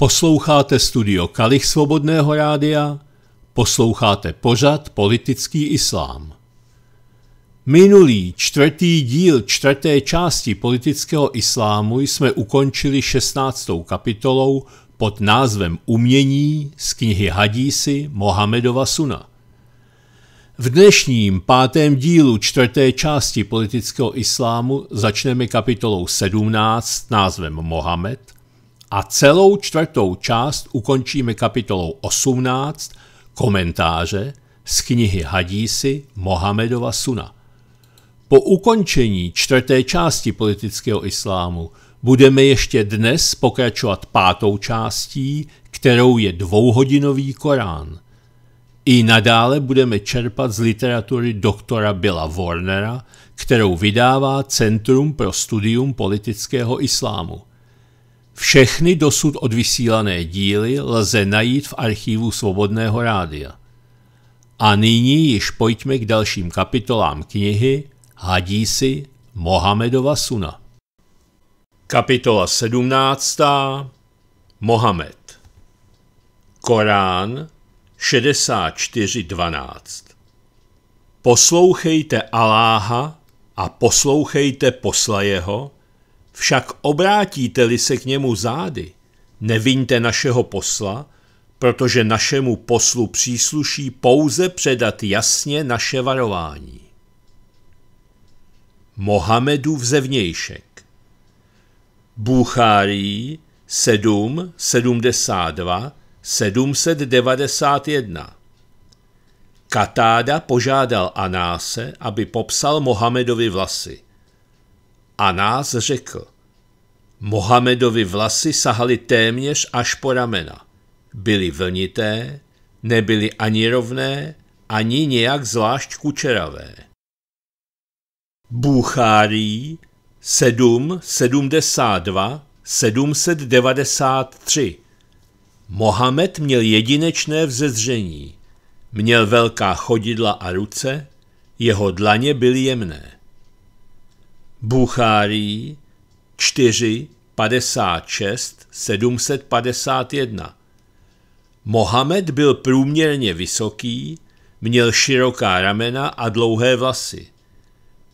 Posloucháte studio Kalich Svobodného rádia, posloucháte pořad Politický islám. Minulý čtvrtý díl čtvrté části politického islámu jsme ukončili 16. kapitolou pod názvem Umění z knihy Hadísy Mohamedova Suna. V dnešním pátém dílu čtvrté části politického islámu začneme kapitolou 17 s názvem Mohamed – a celou čtvrtou část ukončíme kapitolou 18 komentáře z knihy Hadísy Mohamedova Suna. Po ukončení čtvrté části politického islámu budeme ještě dnes pokračovat pátou částí, kterou je dvouhodinový Korán. I nadále budeme čerpat z literatury doktora Billa Warnera, kterou vydává Centrum pro studium politického islámu. Všechny dosud odvysílané díly lze najít v archivu Svobodného rádia. A nyní již pojďme k dalším kapitolám knihy Hadísi Mohamedova suna. Kapitola 17. Mohamed Korán 64.12 Poslouchejte Aláha a poslouchejte posla jeho, však obrátíte-li se k němu zády, nevinte našeho posla, protože našemu poslu přísluší pouze předat jasně naše varování. Mohamedu zevnějšek Bůchárí 7, 72, 791 Katáda požádal Anáse, aby popsal Mohamedovi vlasy. A nás řekl, Mohamedovi vlasy sahaly téměř až po ramena. Byly vlnité, nebyly ani rovné, ani nějak zvlášť kučeravé. Bůchárý 7, 72, 793 Mohamed měl jedinečné vzezření. Měl velká chodidla a ruce, jeho dlaně byly jemné. Buchárí 4, 56, 751. Mohamed byl průměrně vysoký, měl široká ramena a dlouhé vlasy.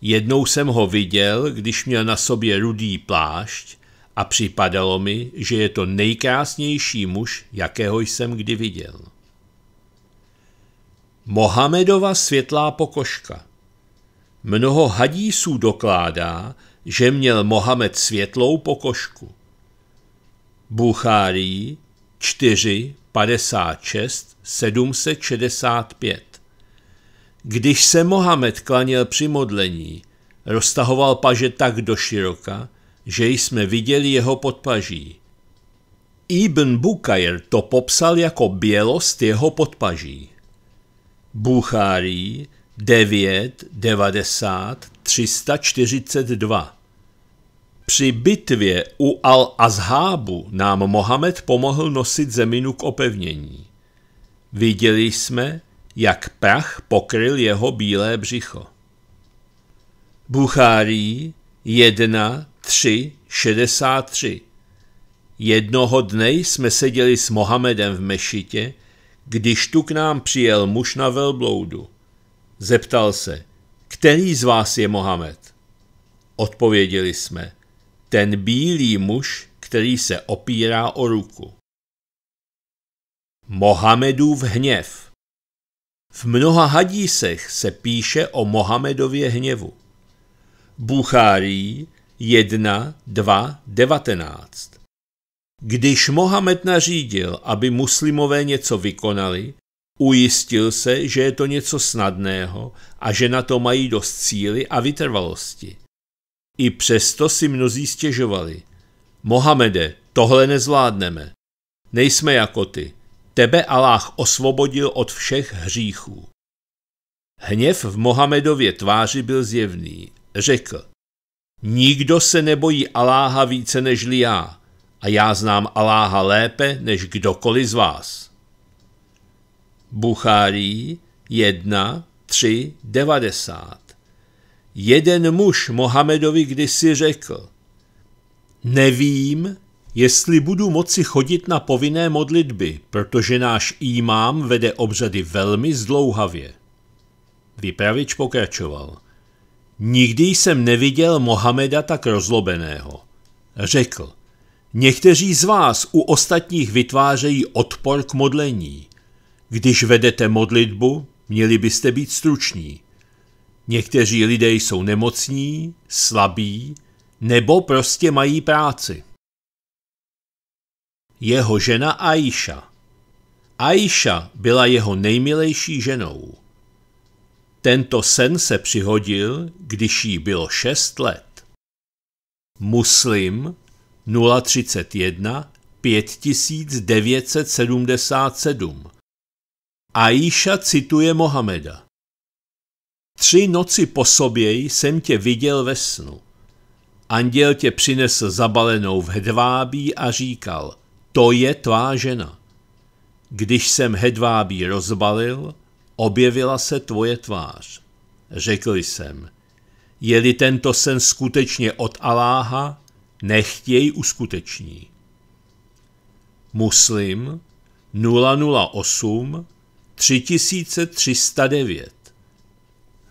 Jednou jsem ho viděl, když měl na sobě rudý plášť a připadalo mi, že je to nejkrásnější muž, jakého jsem kdy viděl. Mohamedova světlá pokožka Mnoho hadísů dokládá, že měl Mohamed světlou pokožku. Buchárí 4, 56, 765 Když se Mohamed klanil při modlení, roztahoval paže tak do široka, že jsme viděli jeho podpaží. Ibn Bukajr to popsal jako bělost jeho podpaží. Buchárí 9, 90, 342. Při bitvě u Al-Azhábu nám Mohamed pomohl nosit zeminu k opevnění. Viděli jsme, jak prach pokryl jeho bílé břicho. Buchárí 1, 3, 63 Jednoho dne jsme seděli s Mohamedem v mešitě, když tu k nám přijel muž na velbloudu. Zeptal se, který z vás je Mohamed? Odpověděli jsme, ten bílý muž, který se opírá o ruku. Mohamedův hněv V mnoha hadísech se píše o Mohamedově hněvu. Buchárí 1, 2, 19. Když Mohamed nařídil, aby muslimové něco vykonali, Ujistil se, že je to něco snadného a že na to mají dost síly a vytrvalosti. I přesto si mnozí stěžovali. Mohamede, tohle nezvládneme. Nejsme jako ty. Tebe Aláh osvobodil od všech hříchů. Hněv v Mohamedově tváři byl zjevný. Řekl, nikdo se nebojí Aláha více než já a já znám Aláha lépe než kdokoliv z vás. Buchárí 1, 3, 90. Jeden muž Mohamedovi kdysi řekl, nevím, jestli budu moci chodit na povinné modlitby, protože náš imám vede obřady velmi zdlouhavě. Vypravič pokračoval. Nikdy jsem neviděl Mohameda tak rozlobeného. Řekl, někteří z vás u ostatních vytvářejí odpor k modlení. Když vedete modlitbu, měli byste být struční. Někteří lidé jsou nemocní, slabí nebo prostě mají práci. Jeho žena Aisha Aisha byla jeho nejmilejší ženou. Tento sen se přihodil, když jí bylo šest let. Muslim 031 5977 Aisha cituje Mohameda. Tři noci po sobě jsem tě viděl ve snu. Anděl tě přinesl zabalenou v hedvábí a říkal, to je tvá žena. Když jsem hedvábí rozbalil, objevila se tvoje tvář. Řekl jsem, je-li tento sen skutečně od Aláha, nechtěj uskuteční. Muslim 008 3309.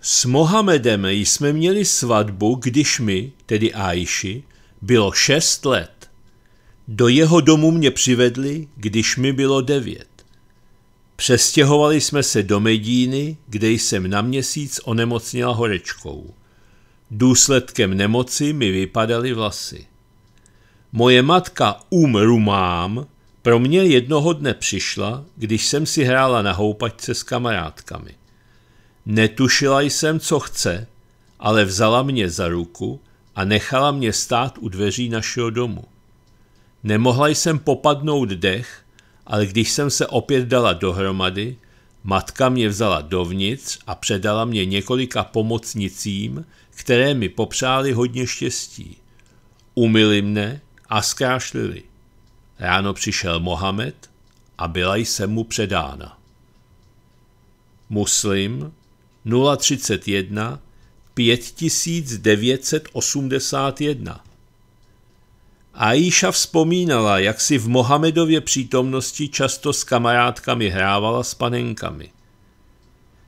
S Mohamedem jsme měli svatbu, když mi, tedy Ajši, bylo šest let. Do jeho domu mě přivedli, když mi bylo devět. Přestěhovali jsme se do Medíny, kde jsem na měsíc onemocněla horečkou. Důsledkem nemoci mi vypadaly vlasy. Moje matka Um Rumám pro mě jednoho dne přišla, když jsem si hrála na houpačce s kamarádkami. Netušila jsem, co chce, ale vzala mě za ruku a nechala mě stát u dveří našeho domu. Nemohla jsem popadnout dech, ale když jsem se opět dala dohromady, matka mě vzala dovnitř a předala mě několika pomocnicím, které mi popřáli hodně štěstí. Umyli mne a zkrášlili. Ráno přišel Mohamed a byla jsem mu předána. Muslim 031 5981 Aisha vzpomínala, jak si v Mohamedově přítomnosti často s kamarádkami hrávala s panenkami.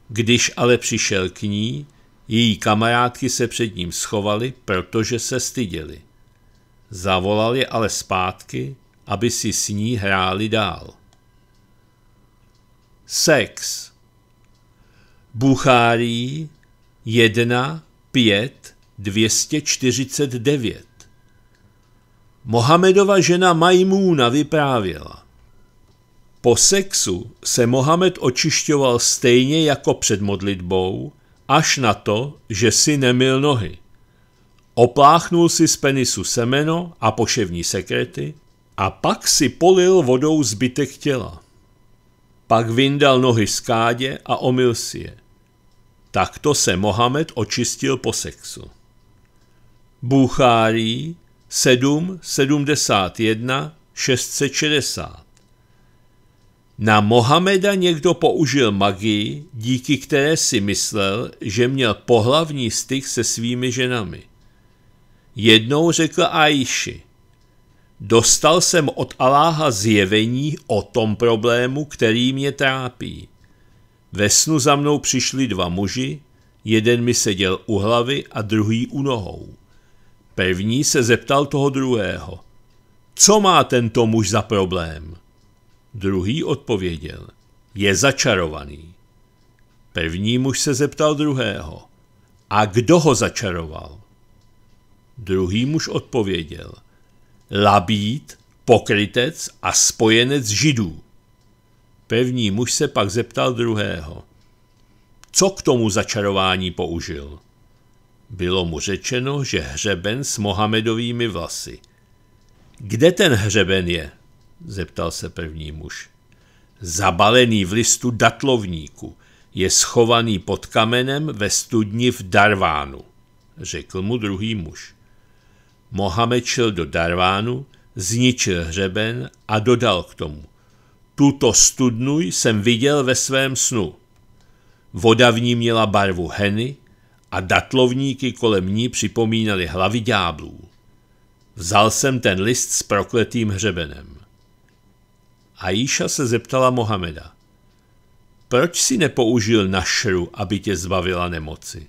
Když ale přišel k ní, její kamarádky se před ním schovaly, protože se styděly. Zavolal je ale zpátky aby si s ní hráli dál. Sex Buchárí 1, 5, 249 Mohamedova žena Majmúna vyprávěla. Po sexu se Mohamed očišťoval stejně jako před modlitbou, až na to, že si nemil nohy. Opláchnul si z penisu semeno a poševní sekrety, a pak si polil vodou zbytek těla. Pak vyndal nohy z kádě a omyl si je. Takto se Mohamed očistil po sexu. Buchárý 7, 71, 660 Na Mohameda někdo použil magii, díky které si myslel, že měl pohlavní styk se svými ženami. Jednou řekl Aishi – Dostal jsem od Aláha zjevení o tom problému, který mě trápí. Ve snu za mnou přišli dva muži, jeden mi seděl u hlavy a druhý u nohou. První se zeptal toho druhého. Co má tento muž za problém? Druhý odpověděl. Je začarovaný. První muž se zeptal druhého. A kdo ho začaroval? Druhý muž odpověděl – labít, pokrytec a spojenec židů. Pevní muž se pak zeptal druhého. Co k tomu začarování použil? Bylo mu řečeno, že hřeben s Mohamedovými vlasy. Kde ten hřeben je? zeptal se první muž. Zabalený v listu datlovníku, je schovaný pod kamenem ve studni v Darvánu, řekl mu druhý muž. Mohamed šel do Darvánu, zničil hřeben a dodal k tomu. Tuto studnu jsem viděl ve svém snu. Voda v ní měla barvu heny a datlovníky kolem ní připomínaly hlavy dňáblů. Vzal jsem ten list s prokletým hřebenem. Aisha se zeptala Mohameda. Proč si nepoužil našru, aby tě zbavila nemoci?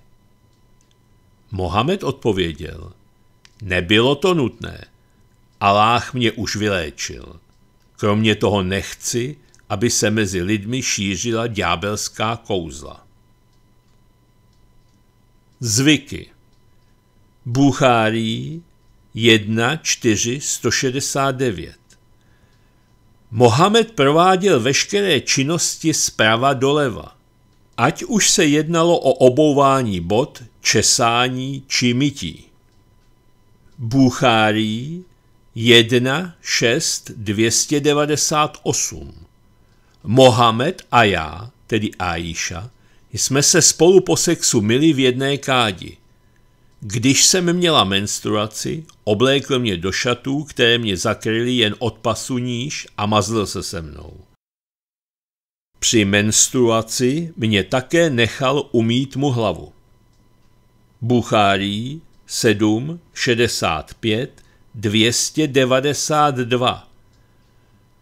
Mohamed odpověděl. Nebylo to nutné. Aláh mě už vyléčil. Kromě toho nechci, aby se mezi lidmi šířila ďábelská kouzla. Zvyky Buchárí 1, 4, 169 Mohamed prováděl veškeré činnosti zprava doleva. Ať už se jednalo o obouvání bod, česání či mytí. Buchárí 1 6 298. Mohamed a já, tedy Aisha, jsme se spolu po sexu mili v jedné kádi. Když jsem měla menstruaci, oblékl mě do šatů, které mě zakryly jen od pasu níž a mazlil se se mnou. Při menstruaci mě také nechal umít mu hlavu. Buchárí 7 65 292.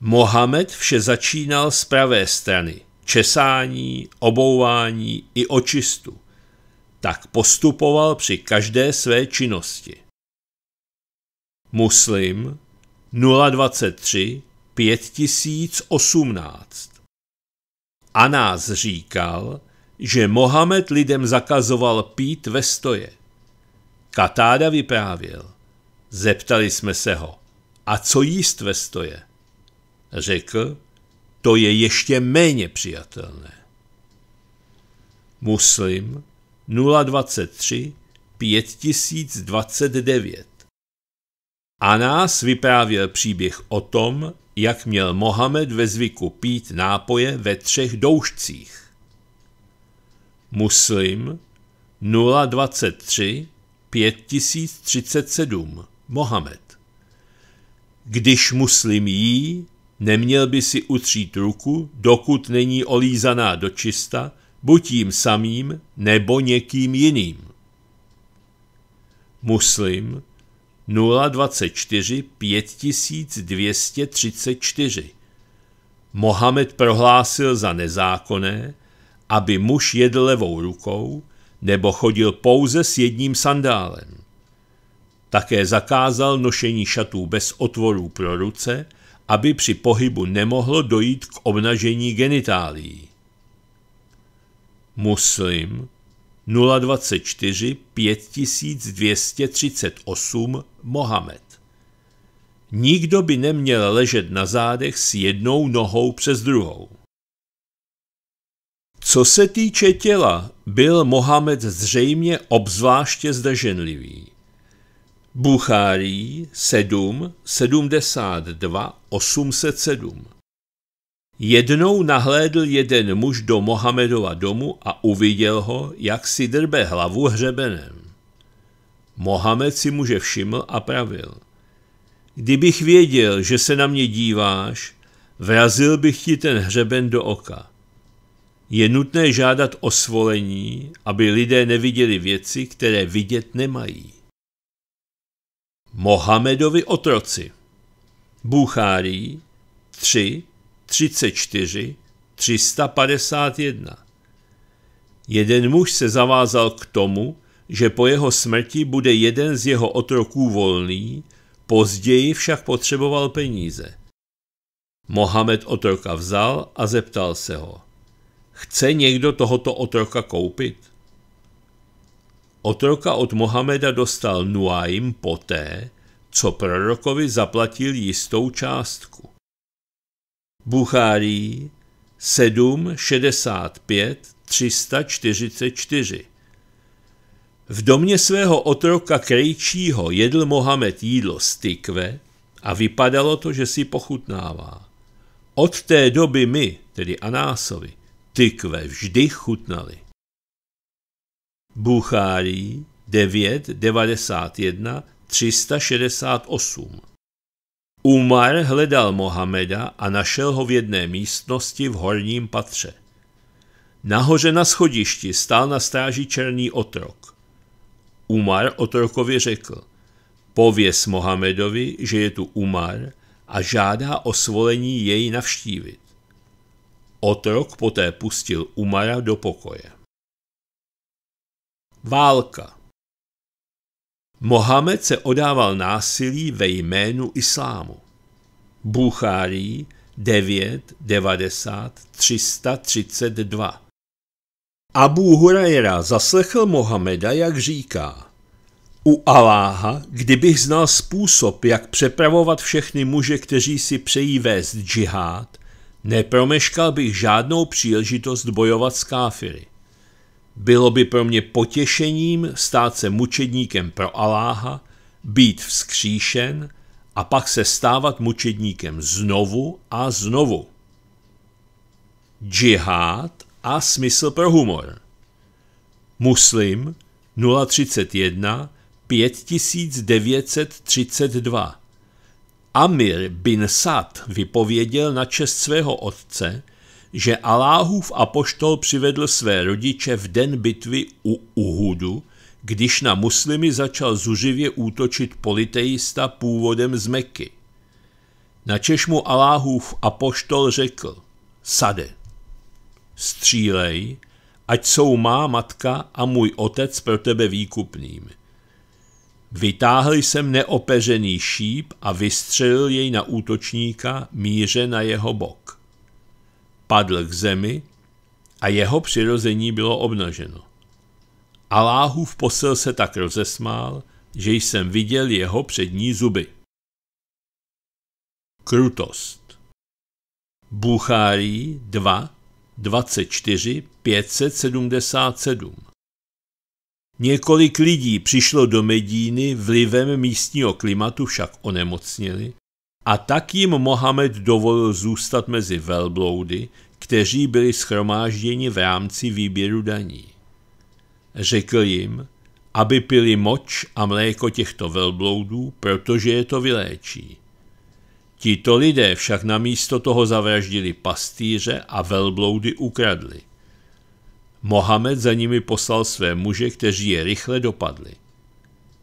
Mohamed vše začínal z pravé strany, česání, obouvání i očistu. Tak postupoval při každé své činnosti. Muslim 023 5018 Anás říkal, že Mohamed lidem zakazoval pít ve stoje. Katáda vyprávěl. Zeptali jsme se ho, a co jíst ve stoje? Řekl, to je ještě méně přijatelné. Muslim 023 5029 A nás vyprávěl příběh o tom, jak měl Mohamed ve zvyku pít nápoje ve třech doušcích. Muslim 023 5037 Mohamed Když muslim jí, neměl by si utřít ruku, dokud není olízaná dočista, buď jím samým nebo někým jiným. Muslim 024 5234 Mohamed prohlásil za nezákonné, aby muž jedl levou rukou, nebo chodil pouze s jedním sandálem. Také zakázal nošení šatů bez otvorů pro ruce, aby při pohybu nemohlo dojít k obnažení genitálií. Muslim 024 5238 Mohamed Nikdo by neměl ležet na zádech s jednou nohou přes druhou. Co se týče těla, byl Mohamed zřejmě obzvláště zdaženlivý. Buchárí 7, 72, 807 Jednou nahlédl jeden muž do Mohamedova domu a uviděl ho, jak si drbe hlavu hřebenem. Mohamed si muže všiml a pravil. Kdybych věděl, že se na mě díváš, vrazil bych ti ten hřeben do oka. Je nutné žádat o svolení, aby lidé neviděli věci, které vidět nemají. Mohamedovi otroci Buchárý 3, 34, 351 Jeden muž se zavázal k tomu, že po jeho smrti bude jeden z jeho otroků volný, později však potřeboval peníze. Mohamed otroka vzal a zeptal se ho – Chce někdo tohoto otroka koupit? Otroka od Mohameda dostal Nuaim poté, co prorokovi zaplatil jistou částku. Buchárí 7, 65, 344 V domě svého otroka Krejčího jedl Mohamed jídlo z tykve a vypadalo to, že si pochutnává. Od té doby my, tedy Anásovi, tykve vždy chutnaly. Buchárí 9, 91, 368 Umar hledal Mohameda a našel ho v jedné místnosti v horním patře. Nahoře na schodišti stál na stráži černý otrok. Umar otrokovi řekl, pověz Mohamedovi, že je tu Umar a žádá o svolení jej navštívit. Otrok poté pustil Umara do pokoje. Válka Mohamed se odával násilí ve jménu islámu. Buchárý 9, 90, 332 Abu Huraira zaslechl Mohameda, jak říká U Aláha, kdybych znal způsob, jak přepravovat všechny muže, kteří si přejí vést džihád, Nepromeškal bych žádnou příležitost bojovat s káfiry. Bylo by pro mě potěšením stát se mučedníkem pro Aláha, být vzkříšen a pak se stávat mučedníkem znovu a znovu. Džihad a smysl pro humor. Muslim 031 5932 Amir bin Sad vypověděl na čest svého otce, že Aláhův apoštol přivedl své rodiče v den bitvy u Uhudu, když na muslimy začal zuřivě útočit politeista původem z Meky. Na mu Aláhův apoštol řekl, sade, střílej, ať jsou má matka a můj otec pro tebe výkupnými. Vytáhl jsem neopeřený šíp a vystřelil jej na útočníka míře na jeho bok. Padl k zemi a jeho přirození bylo obnaženo. Aláhův posel se tak rozesmál, že jsem viděl jeho přední zuby. Krutost Buchárí 2, 24, 577 Několik lidí přišlo do Medíny, vlivem místního klimatu však onemocnili, a tak jim Mohamed dovolil zůstat mezi velbloudy, kteří byli schromážděni v rámci výběru daní. Řekl jim, aby pili moč a mléko těchto velbloudů, protože je to vyléčí. Tito lidé však namísto toho zavraždili pastýře a velbloudy ukradli. Mohamed za nimi poslal své muže, kteří je rychle dopadli.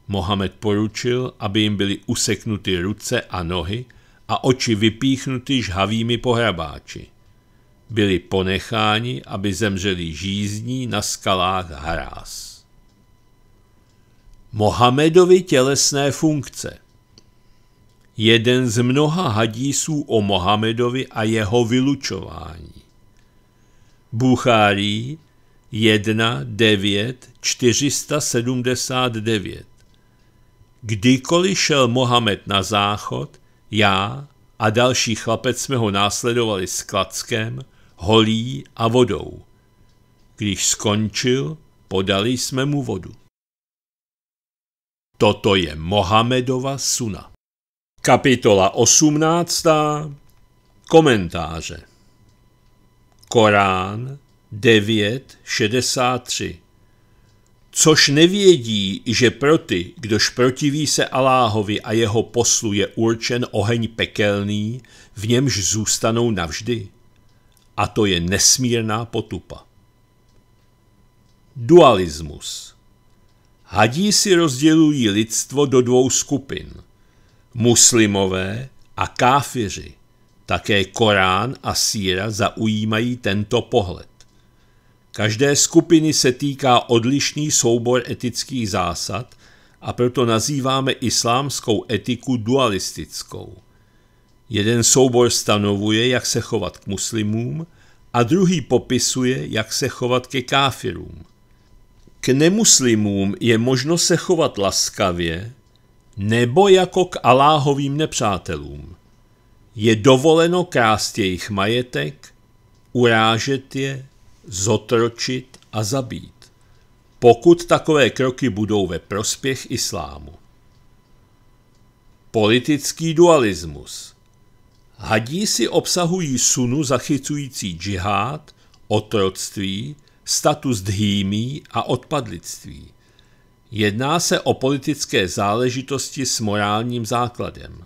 Mohamed poručil, aby jim byly useknuty ruce a nohy a oči vypíchnuty žhavými pohrabáči. Byli ponecháni, aby zemřeli žízní na skalách Harás. Mohamedovi tělesné funkce Jeden z mnoha hadísů o Mohamedovi a jeho vylučování. Buchárý 1 9 479. Kdykoliv šel Mohamed na záchod, já a další chlapec jsme ho následovali s klackem, holí a vodou. Když skončil, podali jsme mu vodu. Toto je Mohamedova suna. Kapitola 18. Komentáře Korán 9.63. Což nevědí, že pro ty, kdož protiví se Aláhovi a jeho poslu je určen oheň pekelný, v němž zůstanou navždy. A to je nesmírná potupa. Dualismus Hadí si rozdělují lidstvo do dvou skupin. Muslimové a káfiři. Také Korán a síra zaujímají tento pohled. Každé skupiny se týká odlišný soubor etických zásad a proto nazýváme islámskou etiku dualistickou. Jeden soubor stanovuje, jak se chovat k muslimům, a druhý popisuje, jak se chovat ke káfirům. K nemuslimům je možno se chovat laskavě nebo jako k Aláhovým nepřátelům. Je dovoleno krást jejich majetek, urážet je, zotročit a zabít, pokud takové kroky budou ve prospěch islámu. Politický dualismus si obsahují sunu zachycující džihád, otroctví, status dhýmí a odpadlictví. Jedná se o politické záležitosti s morálním základem.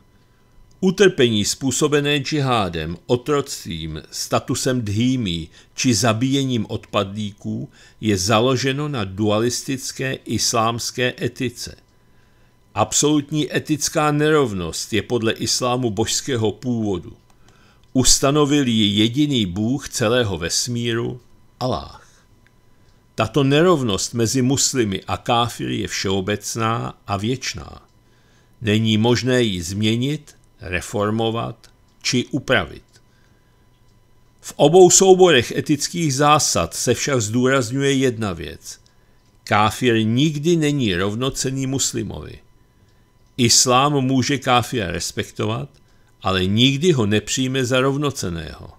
Utrpení způsobené džihádem, otroctvím, statusem dhýmí či zabíjením odpadlíků je založeno na dualistické islámské etice. Absolutní etická nerovnost je podle islámu božského původu. Ustanovil ji jediný bůh celého vesmíru, Allah. Tato nerovnost mezi muslimy a káfiry je všeobecná a věčná. Není možné ji změnit reformovat či upravit. V obou souborech etických zásad se však zdůrazňuje jedna věc. Káfir nikdy není rovnocený muslimovi. Islám může káfira respektovat, ale nikdy ho nepřijme za rovnoceného.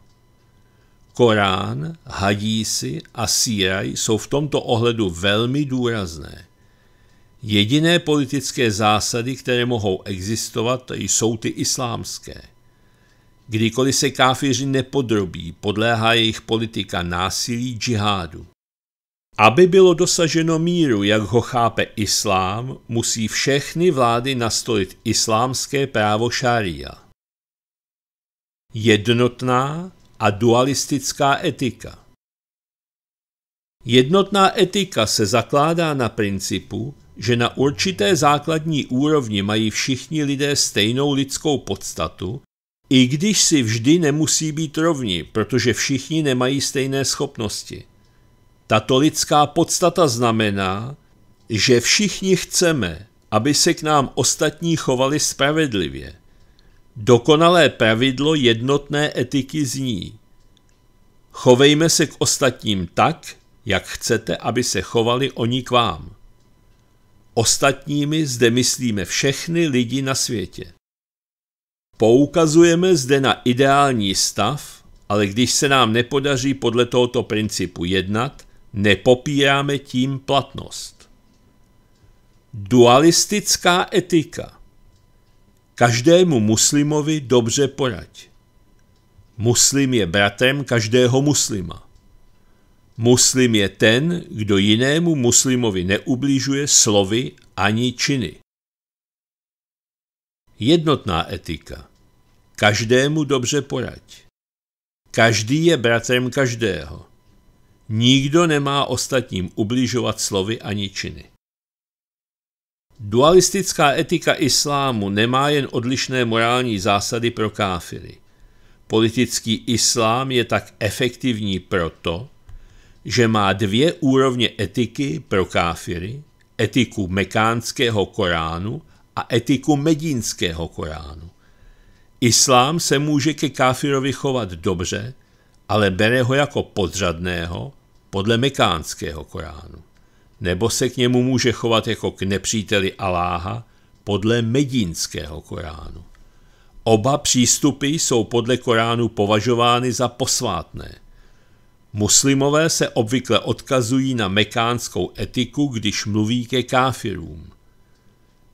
Korán, hadísy a síraj jsou v tomto ohledu velmi důrazné. Jediné politické zásady, které mohou existovat, jsou ty islámské. Kdykoliv se káfiři nepodrobí, podléhá jejich politika násilí džihádu. Aby bylo dosaženo míru, jak ho chápe islám, musí všechny vlády nastolit islámské právo šaria. Jednotná a dualistická etika Jednotná etika se zakládá na principu, že na určité základní úrovni mají všichni lidé stejnou lidskou podstatu, i když si vždy nemusí být rovni, protože všichni nemají stejné schopnosti. Tato lidská podstata znamená, že všichni chceme, aby se k nám ostatní chovali spravedlivě. Dokonalé pravidlo jednotné etiky zní: Chovejme se k ostatním tak, jak chcete, aby se chovali oni k vám. Ostatními zde myslíme všechny lidi na světě. Poukazujeme zde na ideální stav, ale když se nám nepodaří podle tohoto principu jednat, nepopíráme tím platnost. Dualistická etika. Každému muslimovi dobře poraď. Muslim je bratem každého muslima. Muslim je ten, kdo jinému muslimovi neublížuje slovy ani činy. Jednotná etika. Každému dobře poraď. Každý je bratrem každého. Nikdo nemá ostatním ubližovat slovy ani činy. Dualistická etika islámu nemá jen odlišné morální zásady pro káfiry. Politický islám je tak efektivní proto, že má dvě úrovně etiky pro káfiry, etiku mekánského Koránu a etiku medínského Koránu. Islám se může ke káfirovi chovat dobře, ale bere ho jako podřadného podle mekánského Koránu. Nebo se k němu může chovat jako k nepříteli Aláha podle medínského Koránu. Oba přístupy jsou podle Koránu považovány za posvátné – Muslimové se obvykle odkazují na mekánskou etiku, když mluví ke káfirům.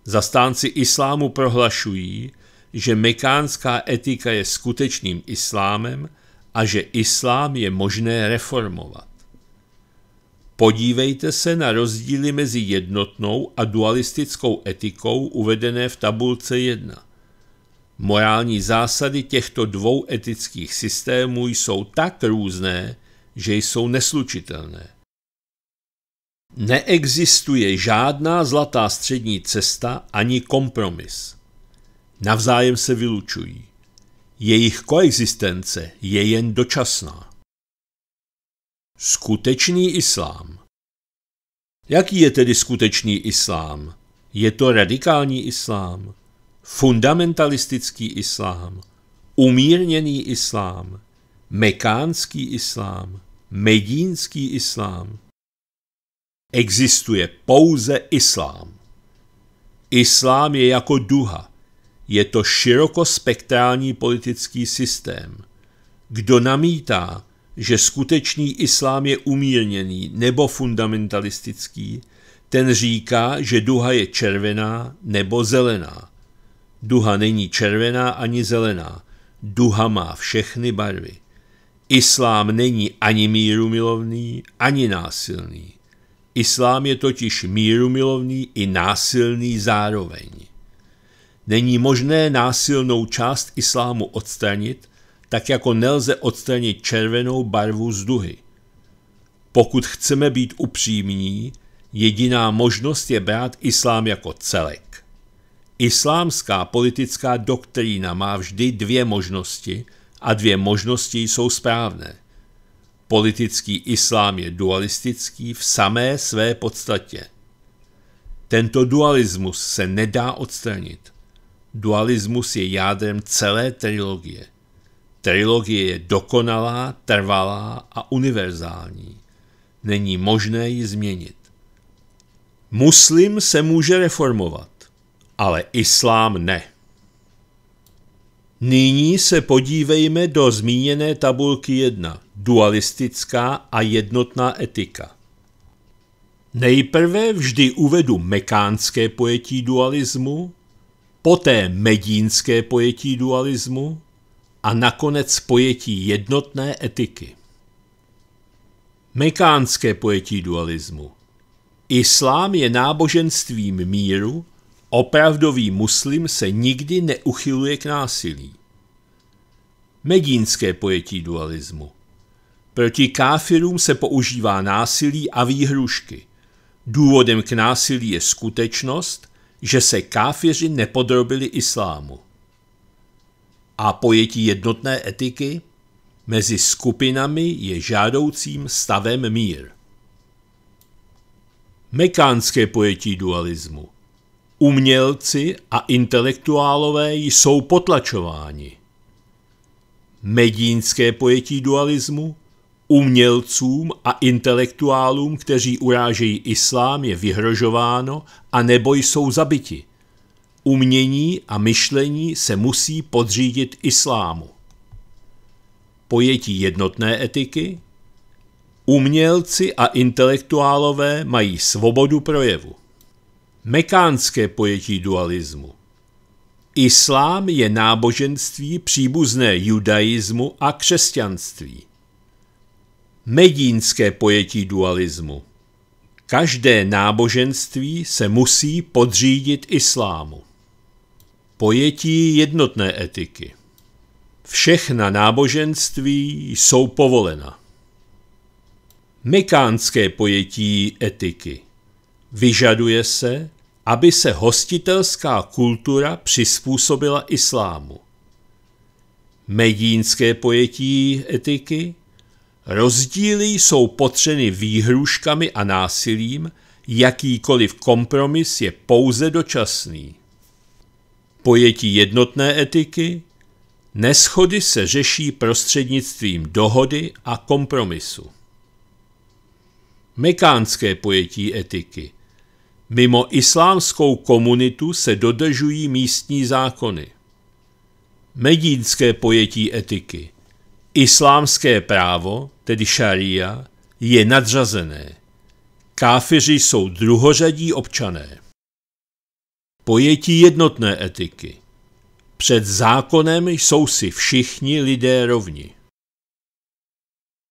Zastánci islámu prohlašují, že mekánská etika je skutečným islámem a že islám je možné reformovat. Podívejte se na rozdíly mezi jednotnou a dualistickou etikou uvedené v tabulce 1. Morální zásady těchto dvou etických systémů jsou tak různé, že jsou neslučitelné. Neexistuje žádná zlatá střední cesta ani kompromis. Navzájem se vylučují. Jejich koexistence je jen dočasná. Skutečný islám Jaký je tedy skutečný islám? Je to radikální islám? Fundamentalistický islám? Umírněný islám? Mekánský islám? medínský islám. Existuje pouze islám. Islám je jako duha. Je to širokospektrální politický systém. Kdo namítá, že skutečný islám je umírněný nebo fundamentalistický, ten říká, že duha je červená nebo zelená. Duha není červená ani zelená. Duha má všechny barvy. Islám není ani mírumilovný, ani násilný. Islám je totiž mírumilovný i násilný zároveň. Není možné násilnou část islámu odstranit, tak jako nelze odstranit červenou barvu z duhy. Pokud chceme být upřímní, jediná možnost je brát islám jako celek. Islámská politická doktrína má vždy dvě možnosti – a dvě možnosti jsou správné. Politický islám je dualistický v samé své podstatě. Tento dualismus se nedá odstranit. Dualismus je jádrem celé trilogie. Trilogie je dokonalá, trvalá a univerzální. Není možné ji změnit. Muslim se může reformovat, ale islám ne. Nyní se podívejme do zmíněné tabulky 1. Dualistická a jednotná etika. Nejprve vždy uvedu mekánské pojetí dualismu, poté medínské pojetí dualismu a nakonec pojetí jednotné etiky. Mekánské pojetí dualismu Islám je náboženstvím míru Opravdový muslim se nikdy neuchyluje k násilí. Medínské pojetí dualismu. Proti káfirům se používá násilí a výhrušky. Důvodem k násilí je skutečnost, že se káfiři nepodrobili islámu. A pojetí jednotné etiky? Mezi skupinami je žádoucím stavem mír. Mekánské pojetí dualismu umělci a intelektuálové jsou potlačováni. Medínské pojetí dualismu umělcům a intelektuálům, kteří urážejí islám, je vyhrožováno a nebo jsou zabiti. Umění a myšlení se musí podřídit islámu. Pojetí jednotné etiky Umělci a intelektuálové mají svobodu projevu mekánské pojetí dualismu. Islám je náboženství příbuzné judaismu a křesťanství. Medínské pojetí dualismu. Každé náboženství se musí podřídit islámu. Pojetí jednotné etiky. Všechna náboženství jsou povolena. Mekánské pojetí etiky. Vyžaduje se, aby se hostitelská kultura přizpůsobila islámu. Medínské pojetí etiky Rozdíly jsou potřeny výhruškami a násilím, jakýkoliv kompromis je pouze dočasný. Pojetí jednotné etiky Neschody se řeší prostřednictvím dohody a kompromisu. Mekánské pojetí etiky Mimo islámskou komunitu se dodržují místní zákony. Medínské pojetí etiky, islámské právo, tedy šaria, je nadřazené. Káfiři jsou druhořadí občané. Pojetí jednotné etiky. Před zákonem jsou si všichni lidé rovni.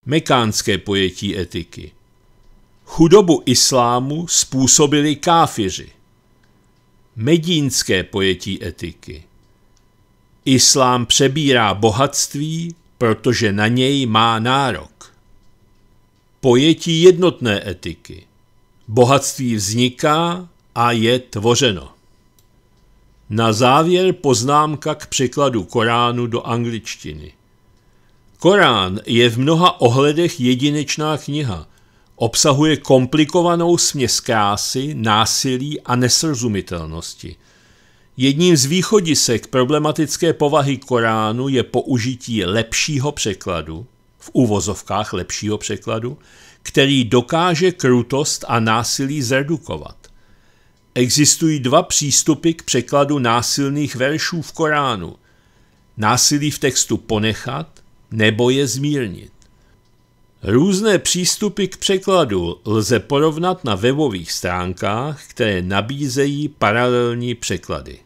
Mekánské pojetí etiky. Chudobu islámu způsobili káfiři. Medínské pojetí etiky. Islám přebírá bohatství, protože na něj má nárok. Pojetí jednotné etiky. Bohatství vzniká a je tvořeno. Na závěr poznámka k překladu Koránu do angličtiny. Korán je v mnoha ohledech jedinečná kniha – Obsahuje komplikovanou směs krásy, násilí a nesrozumitelnosti. Jedním z východisek problematické povahy Koránu je použití lepšího překladu, v uvozovkách lepšího překladu, který dokáže krutost a násilí zredukovat. Existují dva přístupy k překladu násilných veršů v Koránu. Násilí v textu ponechat nebo je zmírnit. Různé přístupy k překladu lze porovnat na webových stránkách, které nabízejí paralelní překlady.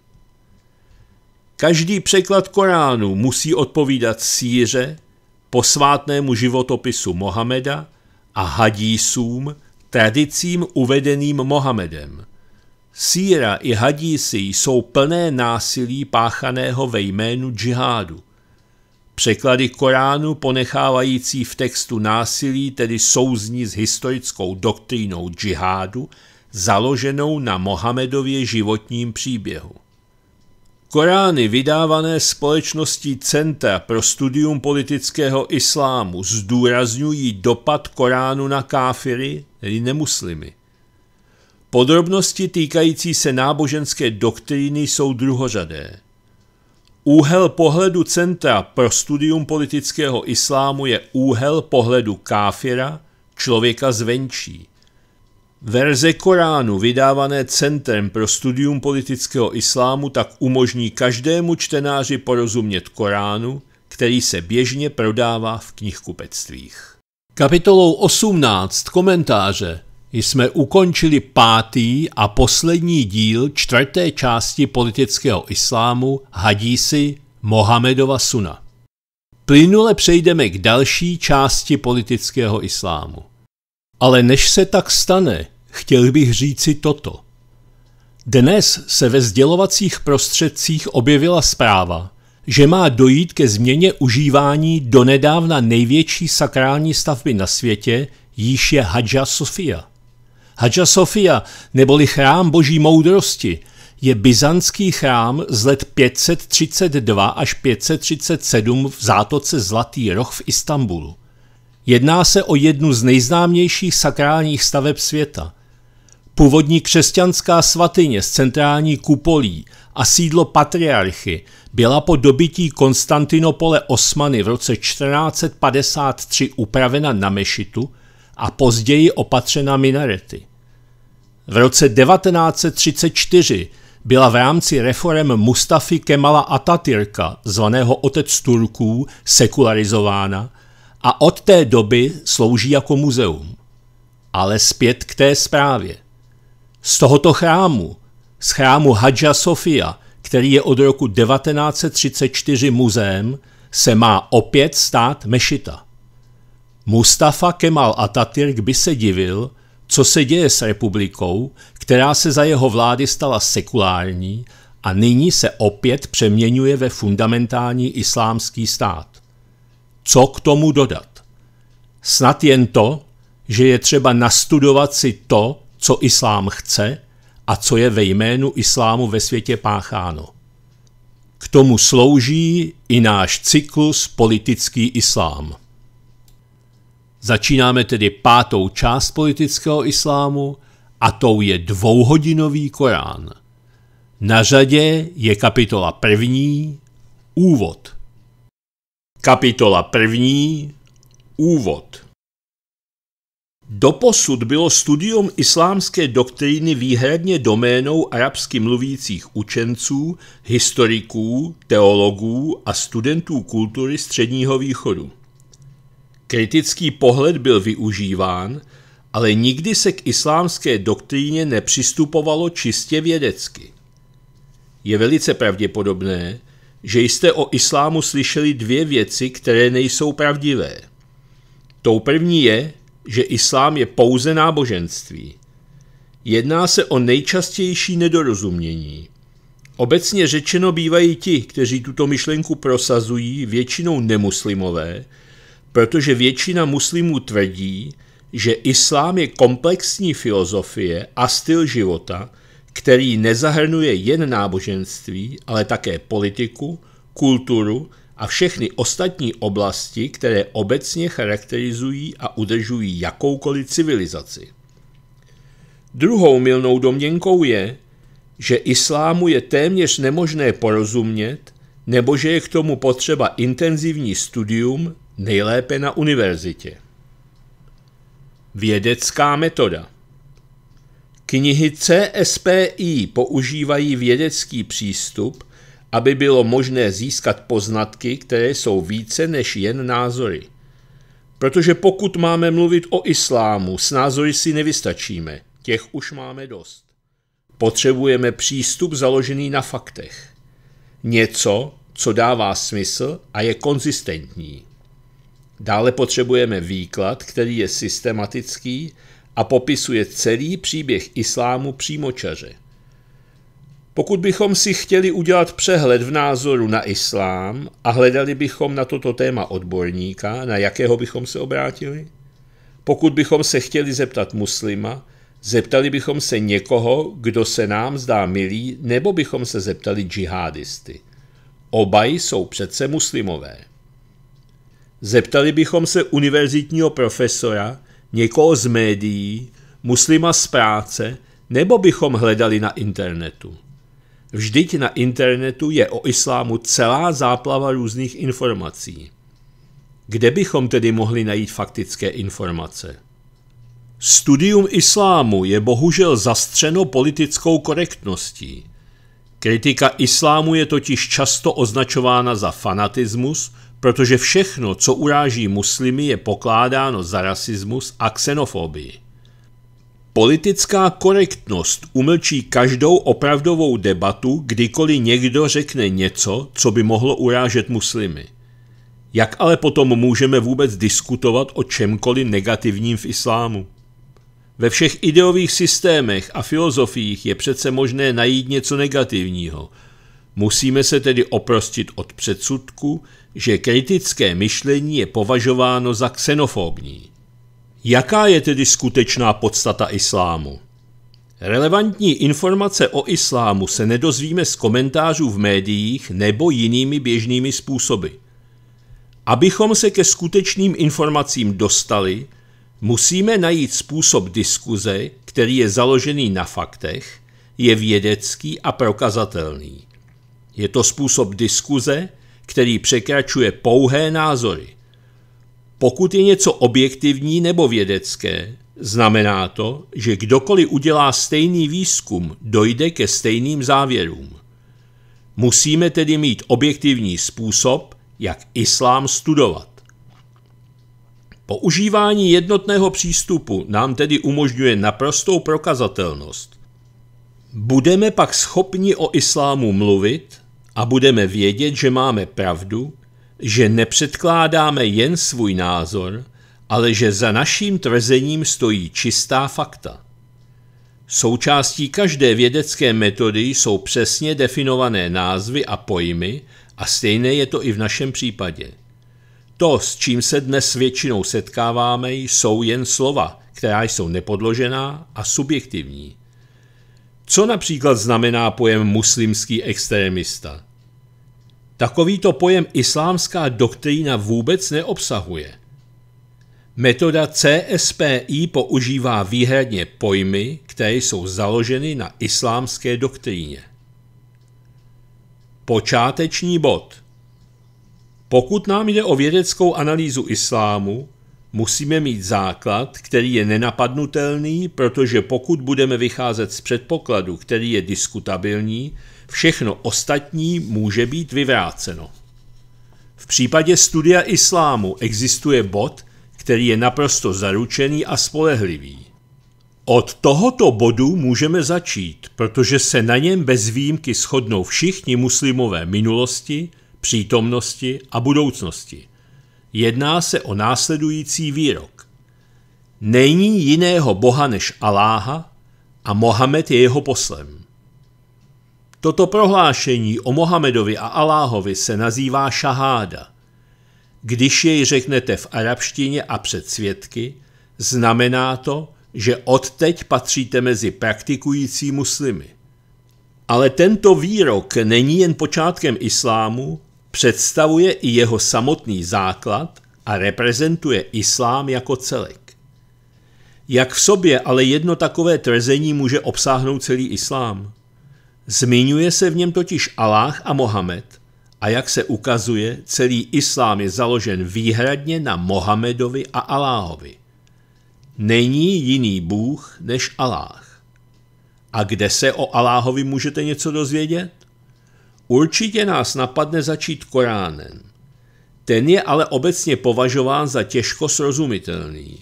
Každý překlad Koránu musí odpovídat síře, posvátnému životopisu Mohameda a hadísům, tradicím uvedeným Mohamedem. Síra i hadísy jsou plné násilí páchaného ve jménu džihádu. Překlady Koránu ponechávající v textu násilí tedy souzní s historickou doktrínou džihádu, založenou na Mohamedově životním příběhu. Korány vydávané společností Centra pro studium politického islámu zdůrazňují dopad Koránu na káfiry, tedy nemuslimy. Podrobnosti týkající se náboženské doktríny jsou druhořadé. Úhel pohledu Centra pro studium politického islámu je úhel pohledu káfira, člověka zvenčí. Verze Koránu vydávané Centrem pro studium politického islámu tak umožní každému čtenáři porozumět Koránu, který se běžně prodává v knihkupectvích. Kapitolou 18 komentáře jsme ukončili pátý a poslední díl čtvrté části politického islámu Hadísi Mohamedova Suna. Plynule přejdeme k další části politického islámu. Ale než se tak stane, chtěl bych říci toto. Dnes se ve sdělovacích prostředcích objevila zpráva, že má dojít ke změně užívání donedávna největší sakrální stavby na světě, již je Hadža Sofia. Hadža Sofia, neboli chrám boží moudrosti, je byzantský chrám z let 532 až 537 v zátoce Zlatý roh v Istanbulu. Jedná se o jednu z nejznámějších sakrálních staveb světa. Původní křesťanská svatyně s centrální kupolí a sídlo patriarchy byla po dobití Konstantinopole Osmany v roce 1453 upravena na mešitu a později opatřena minarety. V roce 1934 byla v rámci reform Mustafy Kemala Atatürka, zvaného otec Turků, sekularizována a od té doby slouží jako muzeum. Ale zpět k té zprávě. Z tohoto chrámu, z chrámu Hadža Sofia, který je od roku 1934 muzeem, se má opět stát mešita. Mustafa Kemal Atatürk by se divil, co se děje s republikou, která se za jeho vlády stala sekulární a nyní se opět přeměňuje ve fundamentální islámský stát. Co k tomu dodat? Snad jen to, že je třeba nastudovat si to, co islám chce a co je ve jménu islámu ve světě pácháno. K tomu slouží i náš cyklus politický islám. Začínáme tedy pátou část politického islámu a tou je dvouhodinový Korán. Na řadě je kapitola první, úvod. Kapitola první, úvod. Doposud bylo studium islámské doktríny výhradně doménou arabsky mluvících učenců, historiků, teologů a studentů kultury středního východu. Kritický pohled byl využíván, ale nikdy se k islámské doktríně nepřistupovalo čistě vědecky. Je velice pravděpodobné, že jste o islámu slyšeli dvě věci, které nejsou pravdivé. Tou první je, že islám je pouze náboženství. Jedná se o nejčastější nedorozumění. Obecně řečeno bývají ti, kteří tuto myšlenku prosazují, většinou nemuslimové, protože většina muslimů tvrdí, že islám je komplexní filozofie a styl života, který nezahrnuje jen náboženství, ale také politiku, kulturu a všechny ostatní oblasti, které obecně charakterizují a udržují jakoukoliv civilizaci. Druhou milnou domněnkou je, že islámu je téměř nemožné porozumět, nebo že je k tomu potřeba intenzivní studium nejlépe na univerzitě. Vědecká metoda Knihy CSPI používají vědecký přístup, aby bylo možné získat poznatky, které jsou více než jen názory. Protože pokud máme mluvit o islámu, s názory si nevystačíme, těch už máme dost. Potřebujeme přístup založený na faktech. Něco, co dává smysl a je konzistentní. Dále potřebujeme výklad, který je systematický a popisuje celý příběh islámu přímočaře. Pokud bychom si chtěli udělat přehled v názoru na islám a hledali bychom na toto téma odborníka, na jakého bychom se obrátili? Pokud bychom se chtěli zeptat muslima, zeptali bychom se někoho, kdo se nám zdá milý, nebo bychom se zeptali džihadisty. Oba jsou přece muslimové. Zeptali bychom se univerzitního profesora, někoho z médií, muslima z práce, nebo bychom hledali na internetu. Vždyť na internetu je o islámu celá záplava různých informací. Kde bychom tedy mohli najít faktické informace? Studium islámu je bohužel zastřeno politickou korektností. Kritika islámu je totiž často označována za fanatismus, protože všechno, co uráží muslimy, je pokládáno za rasismus a xenofobii. Politická korektnost umlčí každou opravdovou debatu, kdykoliv někdo řekne něco, co by mohlo urážet muslimy. Jak ale potom můžeme vůbec diskutovat o čemkoliv negativním v islámu? Ve všech ideových systémech a filozofiích je přece možné najít něco negativního – Musíme se tedy oprostit od předsudku, že kritické myšlení je považováno za xenofobní. Jaká je tedy skutečná podstata islámu? Relevantní informace o islámu se nedozvíme z komentářů v médiích nebo jinými běžnými způsoby. Abychom se ke skutečným informacím dostali, musíme najít způsob diskuze, který je založený na faktech, je vědecký a prokazatelný. Je to způsob diskuze, který překračuje pouhé názory. Pokud je něco objektivní nebo vědecké, znamená to, že kdokoliv udělá stejný výzkum, dojde ke stejným závěrům. Musíme tedy mít objektivní způsob, jak islám studovat. Používání jednotného přístupu nám tedy umožňuje naprostou prokazatelnost. Budeme pak schopni o islámu mluvit a budeme vědět, že máme pravdu, že nepředkládáme jen svůj názor, ale že za naším tvrzením stojí čistá fakta. Součástí každé vědecké metody jsou přesně definované názvy a pojmy a stejné je to i v našem případě. To, s čím se dnes většinou setkáváme, jsou jen slova, která jsou nepodložená a subjektivní. Co například znamená pojem muslimský extremista? Takovýto pojem islámská doktrína vůbec neobsahuje. Metoda CSPI používá výhradně pojmy, které jsou založeny na islámské doktríně. Počáteční bod Pokud nám jde o vědeckou analýzu islámu, musíme mít základ, který je nenapadnutelný, protože pokud budeme vycházet z předpokladu, který je diskutabilní, Všechno ostatní může být vyvráceno. V případě studia islámu existuje bod, který je naprosto zaručený a spolehlivý. Od tohoto bodu můžeme začít, protože se na něm bez výjimky shodnou všichni muslimové minulosti, přítomnosti a budoucnosti. Jedná se o následující výrok. Není jiného boha než Aláha a Mohamed je jeho poslem. Toto prohlášení o Mohamedovi a Aláhovi se nazývá šaháda. Když jej řeknete v arabštině a před svědky, znamená to, že odteď patříte mezi praktikující muslimy. Ale tento výrok není jen počátkem islámu, představuje i jeho samotný základ a reprezentuje islám jako celek. Jak v sobě ale jedno takové tvrzení může obsáhnout celý islám? Zmiňuje se v něm totiž Aláh a Mohamed a jak se ukazuje, celý islám je založen výhradně na Mohamedovi a Aláhovi. Není jiný Bůh než Aláh. A kde se o Aláhovi můžete něco dozvědět? Určitě nás napadne začít Koránem. Ten je ale obecně považován za těžko srozumitelný.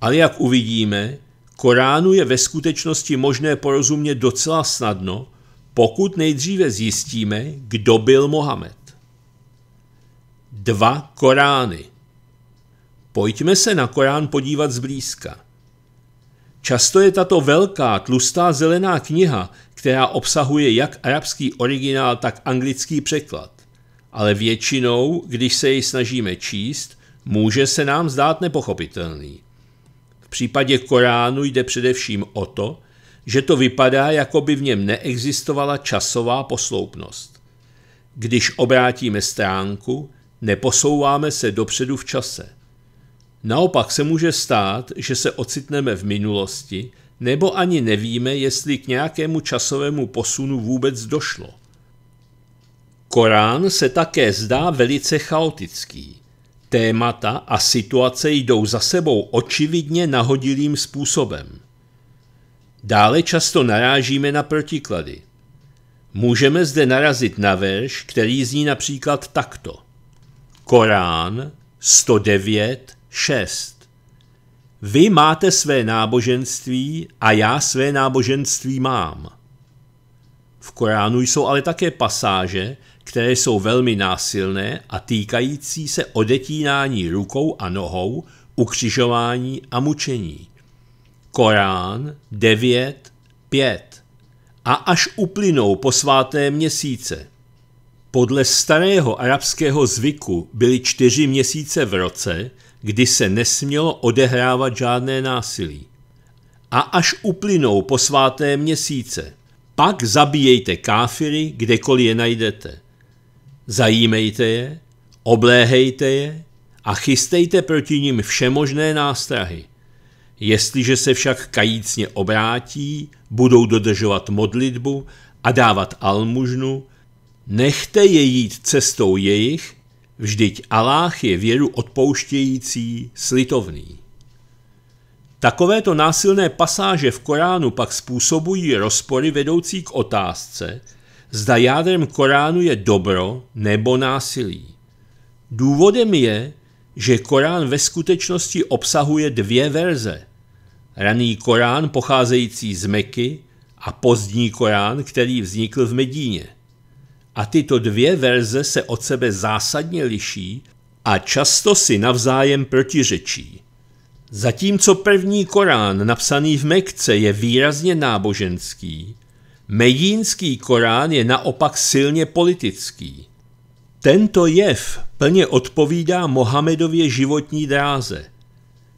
Ale jak uvidíme, Koránu je ve skutečnosti možné porozumět docela snadno, pokud nejdříve zjistíme, kdo byl Mohamed. Dva Korány. Pojďme se na Korán podívat zblízka. Často je tato velká, tlustá zelená kniha, která obsahuje jak arabský originál, tak anglický překlad. Ale většinou, když se jej snažíme číst, může se nám zdát nepochopitelný případě Koránu jde především o to, že to vypadá, jako by v něm neexistovala časová posloupnost. Když obrátíme stránku, neposouváme se dopředu v čase. Naopak se může stát, že se ocitneme v minulosti, nebo ani nevíme, jestli k nějakému časovému posunu vůbec došlo. Korán se také zdá velice chaotický. Témata a situace jdou za sebou očividně nahodilým způsobem. Dále často narážíme na protiklady. Můžeme zde narazit na verš, který zní například takto. Korán 109, 6. Vy máte své náboženství a já své náboženství mám. V Koránu jsou ale také pasáže, které jsou velmi násilné a týkající se odetínání rukou a nohou, ukřižování a mučení. Korán 9, 5. A až uplynou svaté měsíce. Podle starého arabského zvyku byly čtyři měsíce v roce, kdy se nesmělo odehrávat žádné násilí. A až uplynou svaté měsíce, pak zabíjejte káfiry, kdekoliv je najdete zajímejte je, obléhejte je a chystejte proti nim všemožné nástrahy. Jestliže se však kajícně obrátí, budou dodržovat modlitbu a dávat almužnu, nechte je jít cestou jejich, vždyť Aláh je věru odpouštějící, slitovný. Takovéto násilné pasáže v Koránu pak způsobují rozpory vedoucí k otázce – zda jádrem Koránu je dobro nebo násilí. Důvodem je, že Korán ve skutečnosti obsahuje dvě verze. Raný Korán pocházející z Meky a pozdní Korán, který vznikl v Medíně. A tyto dvě verze se od sebe zásadně liší a často si navzájem protiřečí. Zatímco první Korán napsaný v Mekce je výrazně náboženský, Medínský Korán je naopak silně politický. Tento jev plně odpovídá Mohamedově životní dráze.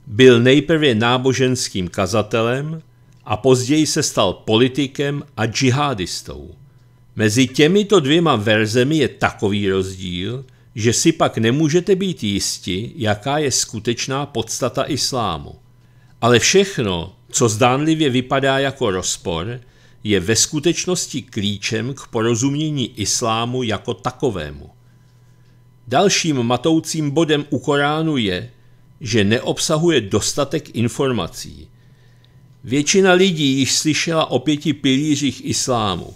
Byl nejprve náboženským kazatelem a později se stal politikem a džihadistou. Mezi těmito dvěma verzemi je takový rozdíl, že si pak nemůžete být jisti, jaká je skutečná podstata islámu. Ale všechno, co zdánlivě vypadá jako rozpor, je ve skutečnosti klíčem k porozumění islámu jako takovému. Dalším matoucím bodem u Koránu je, že neobsahuje dostatek informací. Většina lidí již slyšela o pěti pilířích islámu.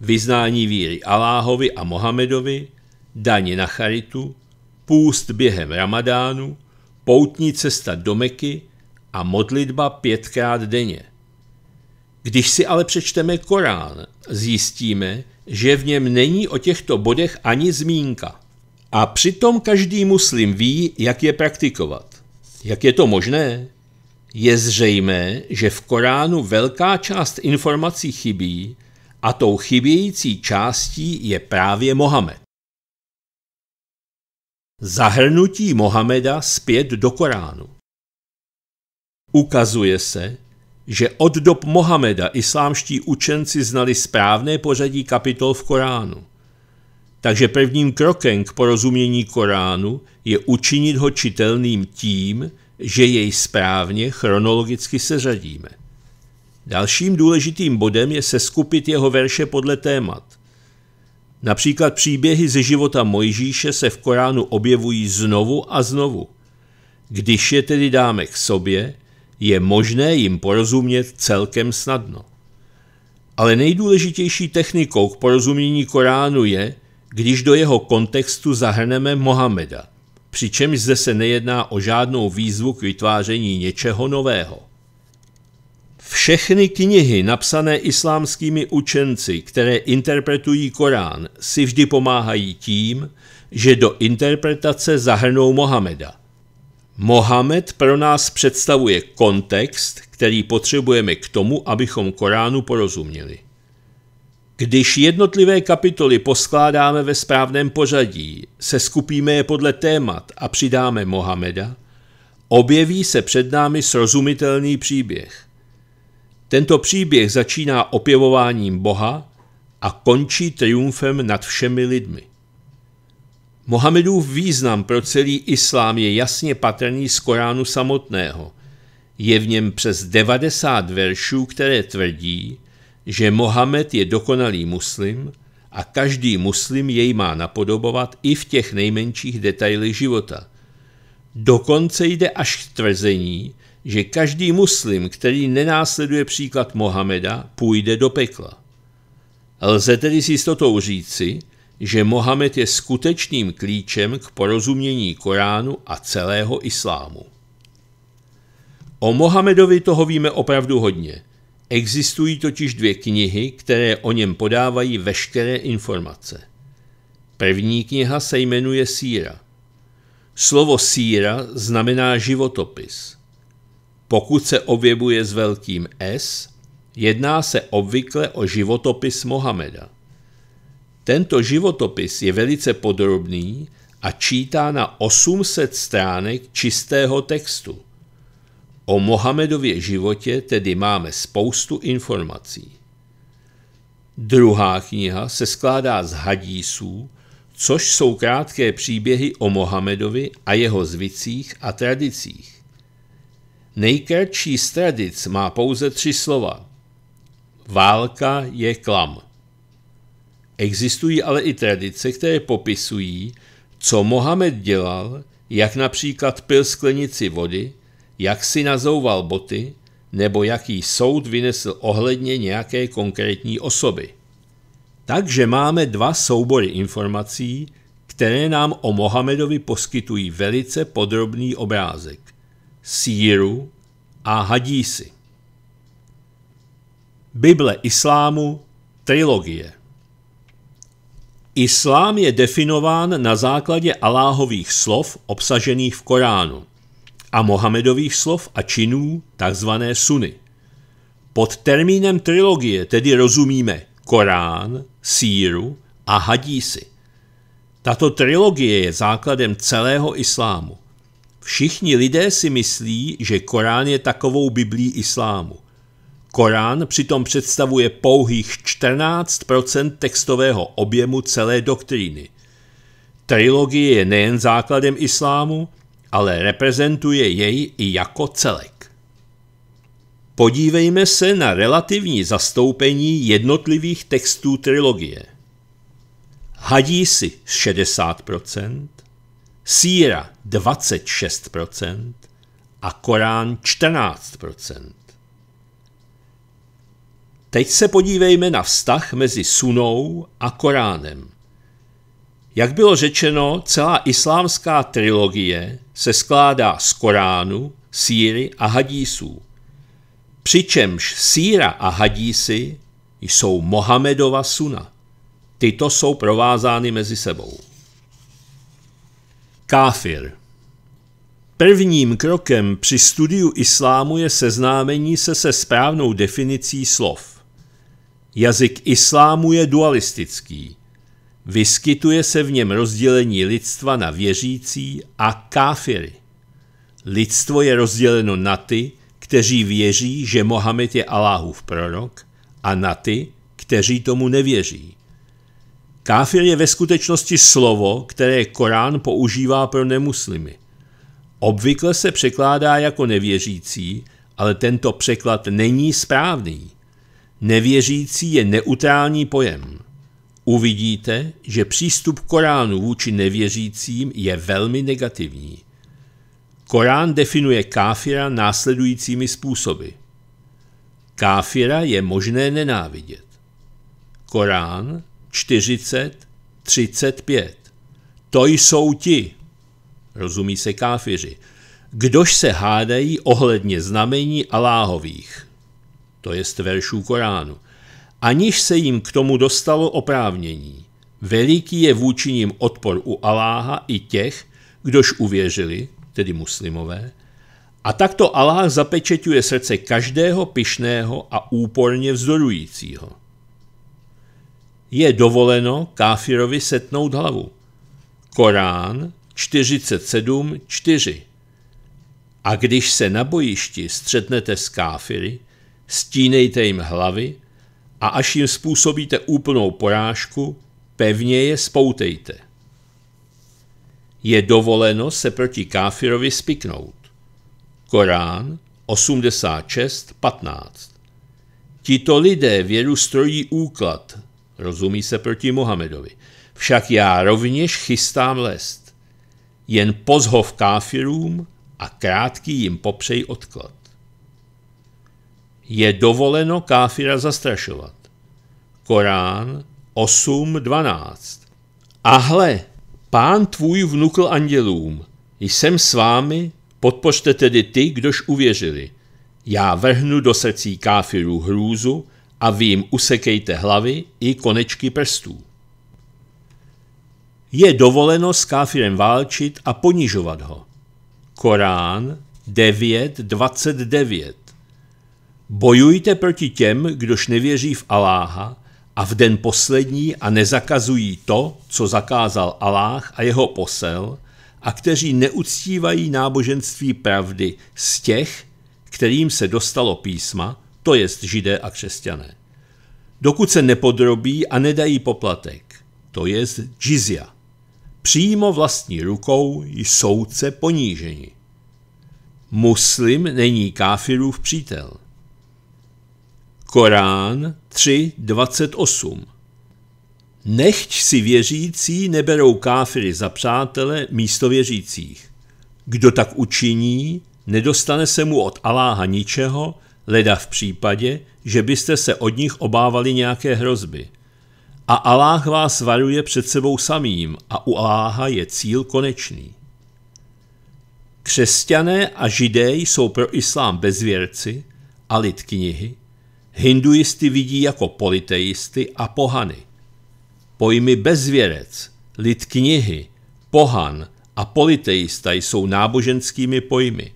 Vyznání víry Aláhovi a Mohamedovi, daně na charitu, půst během ramadánu, poutní cesta do Meky a modlitba pětkrát denně – když si ale přečteme Korán, zjistíme, že v něm není o těchto bodech ani zmínka. A přitom každý muslim ví, jak je praktikovat. Jak je to možné? Je zřejmé, že v Koránu velká část informací chybí a tou chybějící částí je právě Mohamed. Zahrnutí Mohameda zpět do Koránu. Ukazuje se, že od dob Mohameda islámští učenci znali správné pořadí kapitol v Koránu. Takže prvním krokem k porozumění Koránu je učinit ho čitelným tím, že jej správně chronologicky seřadíme. Dalším důležitým bodem je seskupit jeho verše podle témat. Například příběhy ze života Mojžíše se v Koránu objevují znovu a znovu. Když je tedy dáme k sobě, je možné jim porozumět celkem snadno. Ale nejdůležitější technikou k porozumění Koránu je, když do jeho kontextu zahrneme Mohameda, přičemž zde se nejedná o žádnou výzvu k vytváření něčeho nového. Všechny knihy napsané islámskými učenci, které interpretují Korán, si vždy pomáhají tím, že do interpretace zahrnou Mohameda – Mohamed pro nás představuje kontext, který potřebujeme k tomu, abychom Koránu porozuměli. Když jednotlivé kapitoly poskládáme ve správném pořadí, seskupíme je podle témat a přidáme Mohameda, objeví se před námi srozumitelný příběh. Tento příběh začíná opěvováním Boha a končí triumfem nad všemi lidmi. Mohamedův význam pro celý islám je jasně patrný z Koránu samotného. Je v něm přes 90 veršů, které tvrdí, že Mohamed je dokonalý muslim a každý muslim jej má napodobovat i v těch nejmenších detailech života. Dokonce jde až k tvrzení, že každý muslim, který nenásleduje příklad Mohameda, půjde do pekla. Lze tedy s jistotou říci, že Mohamed je skutečným klíčem k porozumění Koránu a celého islámu. O Mohamedovi toho víme opravdu hodně. Existují totiž dvě knihy, které o něm podávají veškeré informace. První kniha se jmenuje Síra. Slovo síra znamená životopis. Pokud se objevuje s velkým S, jedná se obvykle o životopis Mohameda. Tento životopis je velice podrobný a čítá na 800 stránek čistého textu. O Mohamedově životě tedy máme spoustu informací. Druhá kniha se skládá z hadísů, což jsou krátké příběhy o Mohamedovi a jeho zvicích a tradicích. Nejkratší z tradic má pouze tři slova. Válka je klam. Existují ale i tradice, které popisují, co Mohamed dělal, jak například pil sklenici vody, jak si nazouval boty, nebo jaký soud vynesl ohledně nějaké konkrétní osoby. Takže máme dva soubory informací, které nám o Mohamedovi poskytují velice podrobný obrázek. Síru a hadísy. Bible islámu, trilogie. Islám je definován na základě Aláhových slov obsažených v Koránu a Mohamedových slov a činů tzv. suny. Pod termínem trilogie tedy rozumíme Korán, Síru a Hadísy. Tato trilogie je základem celého islámu. Všichni lidé si myslí, že Korán je takovou biblí islámu. Korán přitom představuje pouhých 14 textového objemu celé doktríny. Trilogie je nejen základem islámu, ale reprezentuje jej i jako celek. Podívejme se na relativní zastoupení jednotlivých textů trilogie. Hadísi 60%, Síra 26% a Korán 14%. Teď se podívejme na vztah mezi sunou a Koránem. Jak bylo řečeno, celá islámská trilogie se skládá z Koránu, síry a hadísů. Přičemž síra a hadísy jsou Mohamedova suna. Tyto jsou provázány mezi sebou. Káfir Prvním krokem při studiu islámu je seznámení se se správnou definicí slov – Jazyk islámu je dualistický. Vyskytuje se v něm rozdělení lidstva na věřící a káfiry. Lidstvo je rozděleno na ty, kteří věří, že Mohamed je Aláhův prorok, a na ty, kteří tomu nevěří. Káfir je ve skutečnosti slovo, které Korán používá pro nemuslimy. Obvykle se překládá jako nevěřící, ale tento překlad není správný. Nevěřící je neutrální pojem. Uvidíte, že přístup Koránu vůči nevěřícím je velmi negativní. Korán definuje káfira následujícími způsoby. Káfira je možné nenávidět. Korán 40, 35. To jsou ti, rozumí se káfiři, kdož se hádají ohledně znamení Aláhových to jest veršů Koránu, aniž se jim k tomu dostalo oprávnění. Veliký je vůči nim odpor u Aláha i těch, kdož uvěřili, tedy muslimové, a takto Aláh zapečeťuje srdce každého pyšného a úporně vzdorujícího. Je dovoleno káfirovi setnout hlavu. Korán 47.4 A když se na bojišti střetnete s káfiry, stínejte jim hlavy a až jim způsobíte úplnou porážku, pevně je spoutejte. Je dovoleno se proti káfirovi spiknout. Korán 86.15 Tito lidé věru strojí úklad, rozumí se proti Mohamedovi, však já rovněž chystám lest. Jen pozhov káfirům a krátký jim popřej odklad je dovoleno káfira zastrašovat. Korán 8.12 Ahle, pán tvůj vnukl andělům, jsem s vámi, podpořte tedy ty, kdož uvěřili. Já vrhnu do srdcí káfirů hrůzu a vy jim usekejte hlavy i konečky prstů. Je dovoleno s káfirem válčit a ponižovat ho. Korán 9.29 Bojujte proti těm, kdož nevěří v Aláha a v den poslední a nezakazují to, co zakázal Aláh a jeho posel, a kteří neuctívají náboženství pravdy z těch, kterým se dostalo písma, to jest židé a křesťané. Dokud se nepodrobí a nedají poplatek, to jest džizia. Přímo vlastní rukou jsou se poníženi. Muslim není káfirův přítel – Korán 3.28 Nechť si věřící neberou káfiry za přátele místo věřících. Kdo tak učiní, nedostane se mu od Aláha ničeho, leda v případě, že byste se od nich obávali nějaké hrozby. A Aláh vás varuje před sebou samým a u Aláha je cíl konečný. Křesťané a židé jsou pro islám bezvěrci a lid knihy, Hinduisty vidí jako politeisty a pohany. Pojmy bezvěrec, lid knihy, pohan a politeista jsou náboženskými pojmy.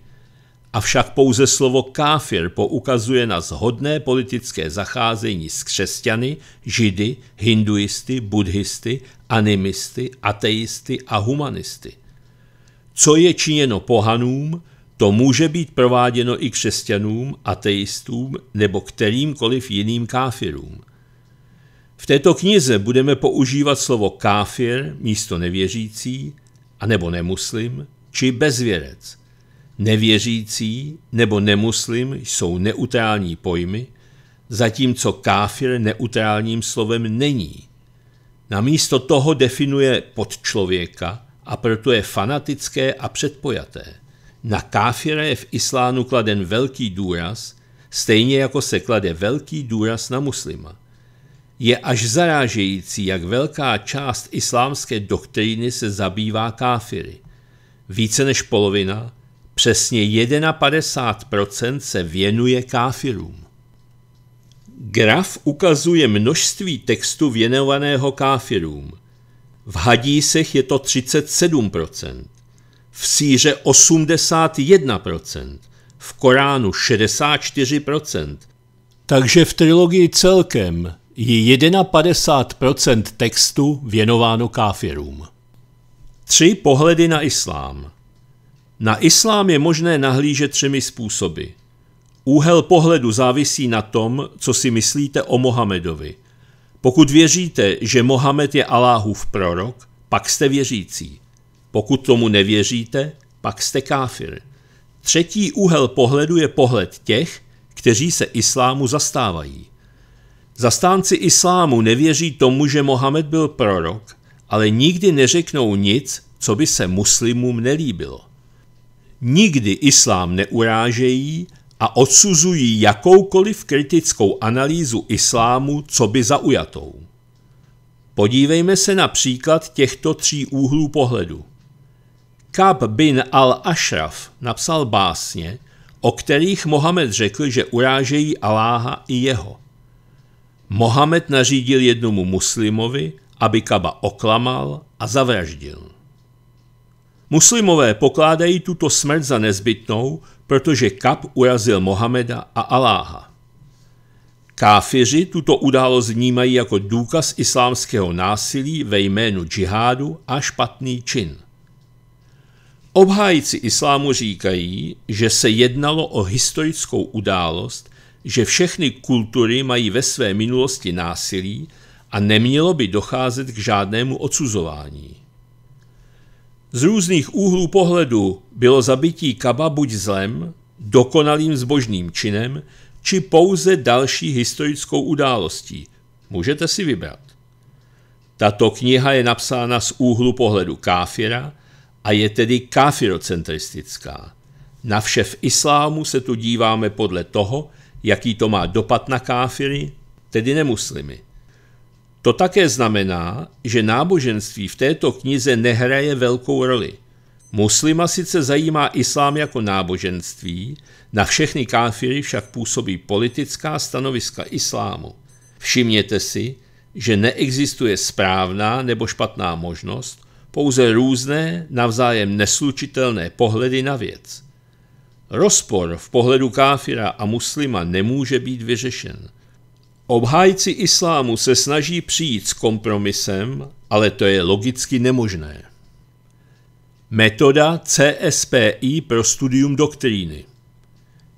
Avšak pouze slovo káfir poukazuje na zhodné politické zacházení s křesťany, židy, hinduisty, buddhisty, animisty, ateisty a humanisty. Co je činěno pohanům, to může být prováděno i křesťanům, ateistům nebo kterýmkoliv jiným káfirům. V této knize budeme používat slovo káfir místo nevěřící, anebo nemuslim, či bezvěrec. Nevěřící nebo nemuslim jsou neutrální pojmy, zatímco káfir neutrálním slovem není. Namísto toho definuje podčlověka a proto je fanatické a předpojaté. Na káfire je v islánu kladen velký důraz, stejně jako se klade velký důraz na muslima. Je až zarážející, jak velká část islámské doktríny se zabývá káfiry. Více než polovina, přesně 51% se věnuje káfirům. Graf ukazuje množství textu věnovaného káfirům. V hadísech je to 37% v síře 81%, v Koránu 64%. Takže v trilogii celkem je 51% textu věnováno káfirům. Tři pohledy na islám. Na islám je možné nahlížet třemi způsoby. Úhel pohledu závisí na tom, co si myslíte o Mohamedovi. Pokud věříte, že Mohamed je Aláhův prorok, pak jste věřící. Pokud tomu nevěříte, pak jste káfir. Třetí úhel pohledu je pohled těch, kteří se islámu zastávají. Zastánci islámu nevěří tomu, že Mohamed byl prorok, ale nikdy neřeknou nic, co by se muslimům nelíbilo. Nikdy islám neurážejí a odsuzují jakoukoliv kritickou analýzu islámu, co by zaujatou. Podívejme se na příklad těchto tří úhlů pohledu. Kab bin al-Ashraf napsal básně, o kterých Mohamed řekl, že urážejí Aláha i jeho. Mohamed nařídil jednomu muslimovi, aby Kaba oklamal a zavraždil. Muslimové pokládají tuto smrt za nezbytnou, protože Kab urazil Mohameda a Aláha. Káfiři tuto událost vnímají jako důkaz islámského násilí ve jménu džihádu a špatný čin – Obhájci islámu říkají, že se jednalo o historickou událost, že všechny kultury mají ve své minulosti násilí a nemělo by docházet k žádnému odsuzování. Z různých úhlů pohledu bylo zabití Kaba buď zlem, dokonalým zbožným činem, či pouze další historickou událostí. Můžete si vybrat. Tato kniha je napsána z úhlu pohledu káfira – a je tedy káfirocentristická. Na vše v islámu se tu díváme podle toho, jaký to má dopad na káfiry, tedy nemuslimy. To také znamená, že náboženství v této knize nehraje velkou roli. Muslima sice zajímá islám jako náboženství, na všechny káfiry však působí politická stanoviska islámu. Všimněte si, že neexistuje správná nebo špatná možnost, pouze různé, navzájem neslučitelné pohledy na věc. Rozpor v pohledu káfira a muslima nemůže být vyřešen. Obhájci islámu se snaží přijít s kompromisem, ale to je logicky nemožné. Metoda CSPI pro studium doktríny.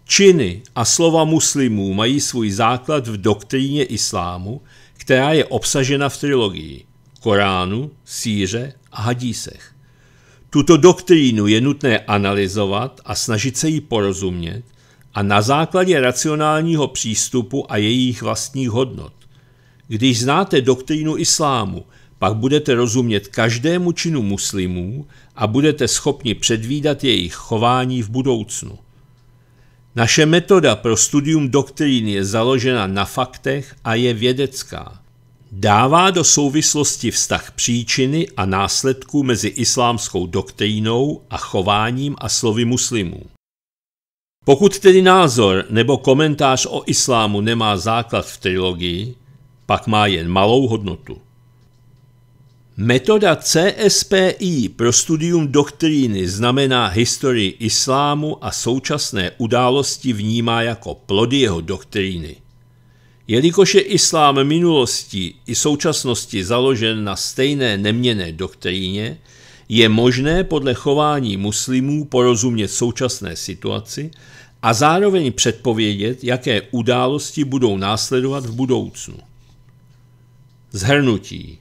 Činy a slova muslimů mají svůj základ v doktríně islámu, která je obsažena v trilogii Koránu, Síře a hadísech. Tuto doktrínu je nutné analyzovat a snažit se jí porozumět a na základě racionálního přístupu a jejich vlastních hodnot. Když znáte doktrínu islámu, pak budete rozumět každému činu muslimů a budete schopni předvídat jejich chování v budoucnu. Naše metoda pro studium doktrín je založena na faktech a je vědecká dává do souvislosti vztah příčiny a následku mezi islámskou doktrínou a chováním a slovy muslimů. Pokud tedy názor nebo komentář o islámu nemá základ v trilogii, pak má jen malou hodnotu. Metoda CSPI pro studium doktríny znamená historii islámu a současné události vnímá jako plody jeho doktríny. Jelikož je islám minulosti i současnosti založen na stejné neměné doktríně, je možné podle chování muslimů porozumět současné situaci a zároveň předpovědět, jaké události budou následovat v budoucnu. Zhrnutí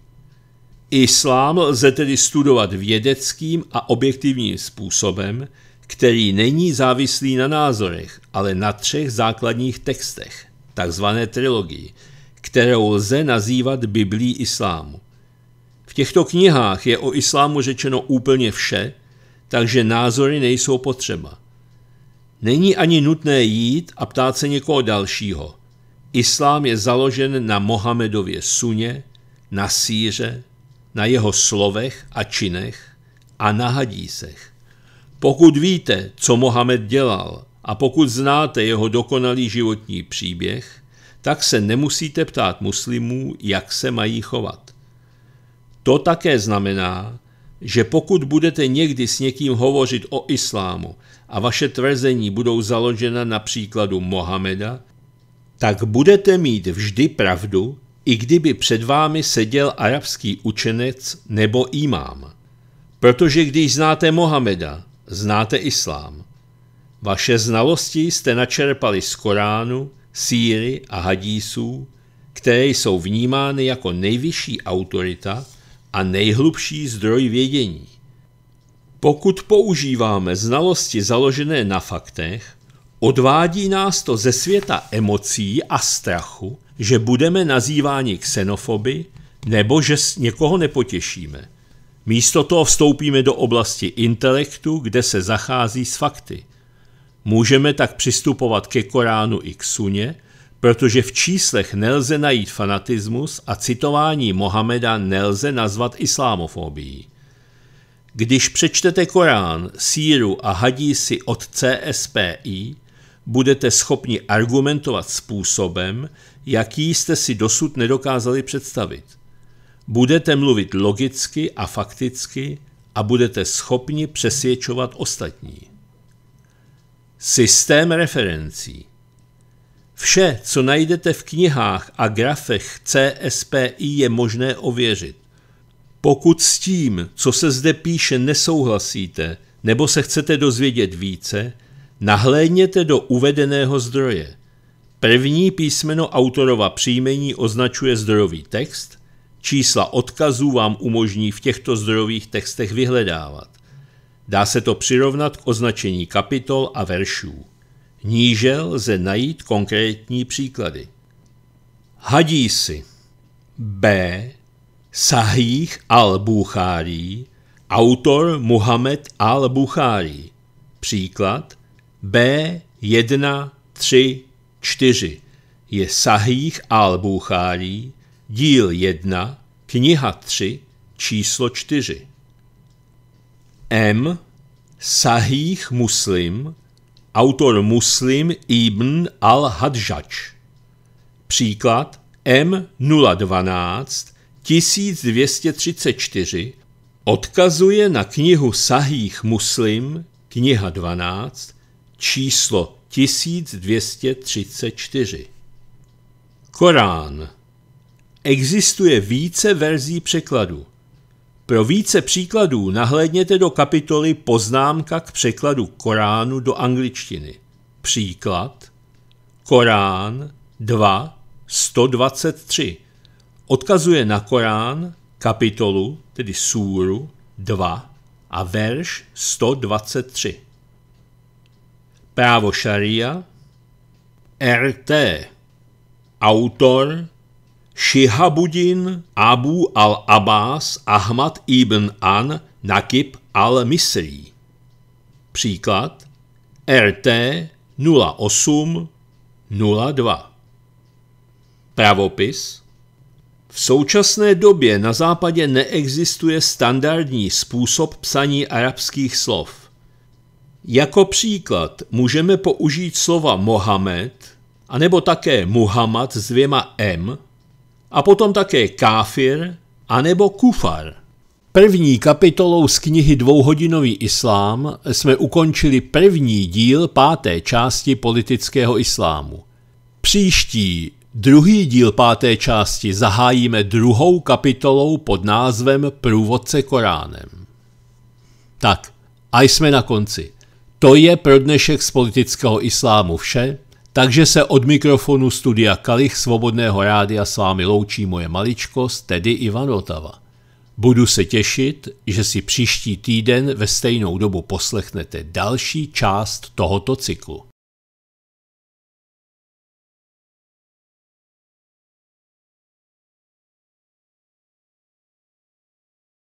Islám lze tedy studovat vědeckým a objektivním způsobem, který není závislý na názorech, ale na třech základních textech – takzvané trilogii, kterou lze nazývat Biblí islámu. V těchto knihách je o islámu řečeno úplně vše, takže názory nejsou potřeba. Není ani nutné jít a ptát se někoho dalšího. Islám je založen na Mohamedově suně, na síře, na jeho slovech a činech a na hadísech. Pokud víte, co Mohamed dělal a pokud znáte jeho dokonalý životní příběh, tak se nemusíte ptát muslimů, jak se mají chovat. To také znamená, že pokud budete někdy s někým hovořit o islámu a vaše tvrzení budou založena na příkladu Mohameda, tak budete mít vždy pravdu, i kdyby před vámi seděl arabský učenec nebo imám. Protože když znáte Mohameda, znáte islám. Vaše znalosti jste načerpali z Koránu, síry a hadísů, které jsou vnímány jako nejvyšší autorita a nejhlubší zdroj vědění. Pokud používáme znalosti založené na faktech, odvádí nás to ze světa emocí a strachu, že budeme nazýváni xenofoby nebo že někoho nepotěšíme. Místo toho vstoupíme do oblasti intelektu, kde se zachází s fakty – Můžeme tak přistupovat ke Koránu i k Suně, protože v číslech nelze najít fanatismus a citování Mohameda nelze nazvat islámofobií. Když přečtete Korán, síru a Hadísi od CSPI, budete schopni argumentovat způsobem, jaký jste si dosud nedokázali představit. Budete mluvit logicky a fakticky a budete schopni přesvědčovat ostatní. Systém referencí. Vše, co najdete v knihách a grafech CSPI, je možné ověřit. Pokud s tím, co se zde píše, nesouhlasíte nebo se chcete dozvědět více, nahlédněte do uvedeného zdroje. První písmeno autorova příjmení označuje zdrojový text, čísla odkazů vám umožní v těchto zdrojových textech vyhledávat. Dá se to přirovnat k označení kapitol a veršů. Níže lze najít konkrétní příklady. Hadísi B. Sahih al-Bukhari, autor Muhammad al-Bukhari. Příklad B1, 3, 4 je Sahih al-Bukhari, díl 1, kniha 3, číslo 4. M. Sahih Muslim, autor Muslim ibn al-Hadžač. Příklad M012 1234 odkazuje na knihu Sahih Muslim, kniha 12, číslo 1234. Korán. Existuje více verzí překladu. Pro více příkladů nahlédněte do kapitoly Poznámka k překladu Koránu do angličtiny. Příklad Korán 2, 123 odkazuje na Korán, kapitolu, tedy súru 2 a verš 123. Právo šaria RT Autor Šihabudin Abu al-Abbas Ahmad ibn An Nakib al-Misri. Příklad RT 02 Pravopis v současné době na západě neexistuje standardní způsob psaní arabských slov. Jako příklad můžeme použít slova Mohamed, anebo také Muhammad s dvěma M, a potom také káfir anebo kufar. První kapitolou z knihy Dvouhodinový islám jsme ukončili první díl páté části politického islámu. Příští druhý díl páté části zahájíme druhou kapitolou pod názvem Průvodce Koránem. Tak, a jsme na konci. To je pro dnešek z politického islámu vše. Takže se od mikrofonu studia Kalich Svobodného rádia s vámi loučí moje maličkost, tedy Ivan Otava. Budu se těšit, že si příští týden ve stejnou dobu poslechnete další část tohoto cyklu.